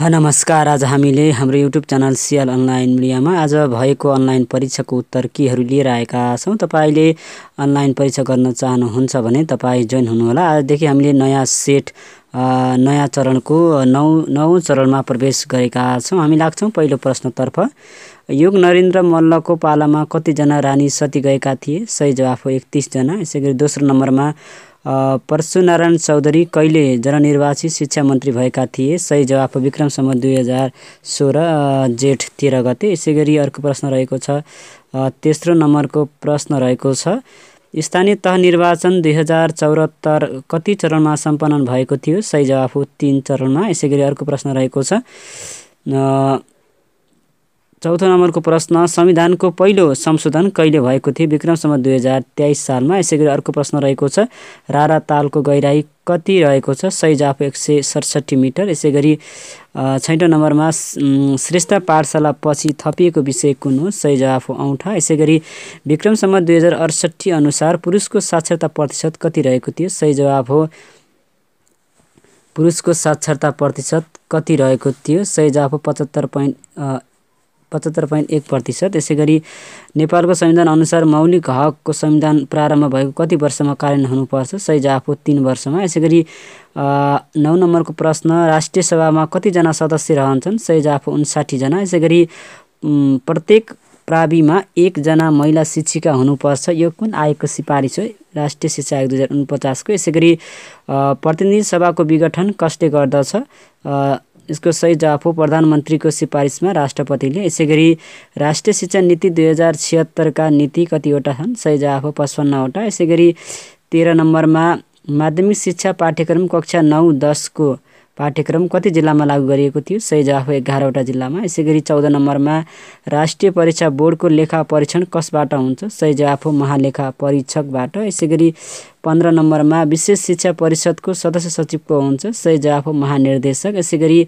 नमस्कार आज हामीले हाम्रो युट्युब च्यानल सिएल अनलाइन मिडियामा आज भएको अनलाइन परीक्षाको उत्तर केहरू लिएर आएका छौँ तपाईँले अनलाइन परीक्षा गर्न चाहनुहुन्छ भने तपाईँ जोइन हुनुहोला आजदेखि हामीले नयाँ सेट नयाँ चरणको नौ नौ चरणमा प्रवेश गरेका छौँ हामी लाग्छौँ पहिलो प्रश्नतर्फ योग नरेन्द्र मल्लको पालामा कतिजना रानी सती गएका थिए सही जवाफ हो एकतिसजना यसै गरी दोस्रो नम्बरमा परशुनारायण चौधरी कहिले जननिर्वाचित शिक्षा मन्त्री भएका थिए सही जवाफ विक्रम सम्म दुई हजार सोह्र जेठ तेह्र गते यसै गरी अर्को प्रश्न रहेको छ तेस्रो नम्बरको प्रश्न रहेको छ स्थानीय तह निर्वाचन दुई हजार चौरात्तर कति चरणमा सम्पन्न भएको थियो सही जवाफ हो तिन चरणमा यसै अर्को प्रश्न रहेको छ चौथो नम्बरको प्रश्न संविधानको पहिलो संशोधन कहिले भएको थियो विक्रमसम्म दुई हजार तेइस सालमा यसै गरी अर्को प्रश्न रहेको छ रारा तालको गहिराई कति रहेको छ सय जाफो एक सय सडसठी मिटर यसै गरी छैटौँ नम्बरमा श्रेष्ठ पाठशाला पछि थपिएको विषय कुन हो सय जवाफ औँठा यसै गरी विक्रमसम्म दुई हजार अडसट्ठी अनुसार पुरुषको साक्षरता प्रतिशत कति रहेको थियो सही जवाफ हो पुरुषको साक्षरता प्रतिशत कति रहेको थियो सय जाफो पचहत्तर पोइन्ट पचहत्तर पोइन्ट एक प्रतिशत यसै गरी नेपालको संविधानअनुसार मौलिक हकको संविधान प्रारम्भ भएको कति वर्षमा कार्यान्वयन हुनुपर्छ सही जवाफ हो तिन वर्षमा यसै गरी नौ नम्बरको प्रश्न राष्ट्रिय सभामा कतिजना सदस्य रहन्छन् सही जवाफ हो उन्साठीजना यसै गरी प्रत्येक प्राविमा एकजना महिला शिक्षिका हुनुपर्छ यो कुन आयोगको सिफारिस हो राष्ट्रिय शिक्षा आयोग दुई हजार उनपचासको यसै गरी प्रतिनिधि सभाको विघटन कसले गर्दछ यसको सही हो प्रधानमन्त्रीको सिफारिसमा राष्ट्रपतिले यसै गरी राष्ट्रिय शिक्षा नीति दुई हजार छिहत्तरका नीति कतिवटा छन् सही हो पचपन्नवटा यसै गरी तेह्र नम्बरमा माध्यमिक शिक्षा पाठ्यक्रम कक्षा नौ दसको पाठ्यक्रम कति जिल्लामा लागू गरिएको थियो सही जवाफ एघारवटा जिल्लामा यसै गरी चौध नम्बरमा राष्ट्रिय परीक्षा बोर्डको लेखा परीक्षण कसबाट हुन्छ सही जवाफ हो महालेखा परीक्षकबाट यसै गरी पन्ध्र नम्बरमा विशेष शिक्षा परिषदको सदस्य सचिव को सय जवाफ महानिर्देशक यसै गरी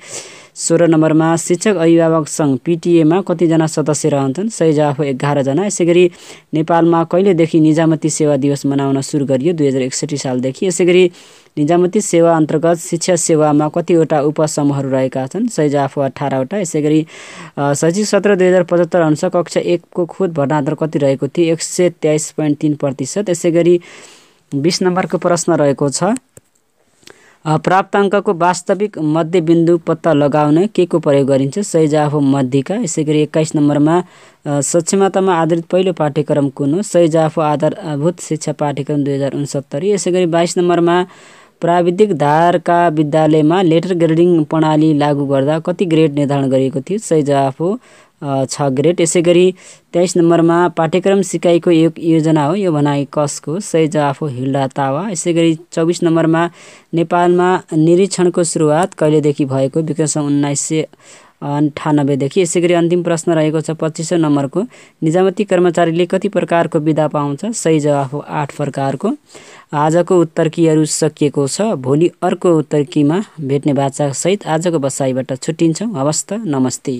सोह्र नम्बरमा शिक्षक अभिभावक सङ्घ पिटिएमा कतिजना सदस्य रहन्छन् जवाफ एघारजना यसै गरी नेपालमा कहिलेदेखि निजामती सेवा दिवस मनाउन सुरु गरियो दुई हजार एकसठी सालदेखि यसै गरी निजामती सेवा अन्तर्गत शिक्षा सेवामा कतिवटा उपसमूहहरू रहेका छन् जवाफ अठारवटा यसै गरी शैक्षिक सत्र दुई हजार पचहत्तर अनुसार कक्षा एकको खुद भर्नादर कति रहेको थियो एक सय तेइस पोइन्ट तिन प्रतिशत यसै गरी बिस नम्बरको प्रश्न रहेको छ प्राप्त अङ्कको वास्तविक मध्यबिन्दु पत्ता लगाउन के को प्रयोग गरिन्छ जाफ मध्यका यसै गरी एक्काइस नम्बरमा सक्षमतामा आधारित पहिलो पाठ्यक्रम कुन हो सैजाफ आधारभूत शिक्षा पाठ्यक्रम दुई हजार उन्सत्तरी यसै गरी बाइस नम्बरमा प्राविधिक धारका विद्यालयमा लेटर ग्रेडिङ प्रणाली लागू गर्दा कति ग्रेड निर्धारण गरिएको थियो सही जवाफ हो छ ग्रेड यसै गरी तेइस नम्बरमा पाठ्यक्रम सिकाइको एक योजना हो यो भनाइ कसको सही जवाफ हो हिल्डा तावा यसै गरी चौबिस नम्बरमा नेपालमा निरीक्षणको सुरुवात कहिलेदेखि भएको विक्रमसम्म उन्नाइस सय अन्ठानब्बेदेखि यसै गरी अन्तिम प्रश्न रहेको छ पच्चिसौँ नम्बरको निजामती कर्मचारीले कति प्रकारको विधा पाउँछ सही जवाफ हो आठ प्रकारको आजको उत्तरकीहरू सकिएको छ भोलि अर्को उत्तरकीमा भेट्ने बाचासहित आजको बसाइबाट छुट्टिन्छौँ हवस् त नमस्ते